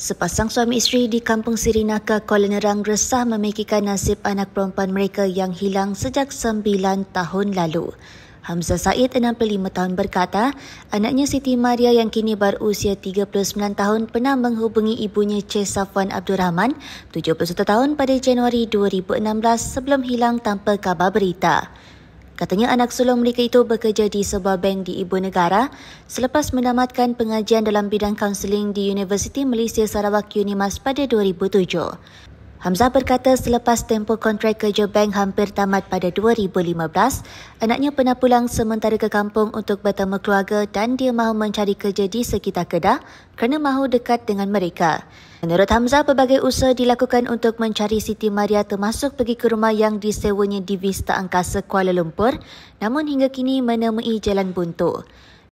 Sepasang suami isteri di Kampung Sirinaka, Kuala Nerang resah memikirkan nasib anak perempuan mereka yang hilang sejak 9 tahun lalu. Hamzah Said, 65 tahun berkata, anaknya Siti Maria yang kini berusia 39 tahun pernah menghubungi ibunya Che Safwan Abdul Rahman, 71 tahun pada Januari 2016 sebelum hilang tanpa kabar berita. Katanya anak sulung mereka itu bekerja di sebuah bank di ibu negara selepas menamatkan pengajian dalam bidang kaunseling di Universiti Malaysia Sarawak Unimas pada 2007. Hamzah berkata selepas tempoh kontrak kerja bank hampir tamat pada 2015, anaknya pernah pulang sementara ke kampung untuk bertemu keluarga dan dia mahu mencari kerja di sekitar Kedah kerana mahu dekat dengan mereka. Menurut Hamzah, pelbagai usaha dilakukan untuk mencari Siti Maria termasuk pergi ke rumah yang disewanya di Vista Angkasa Kuala Lumpur namun hingga kini menemui jalan buntu.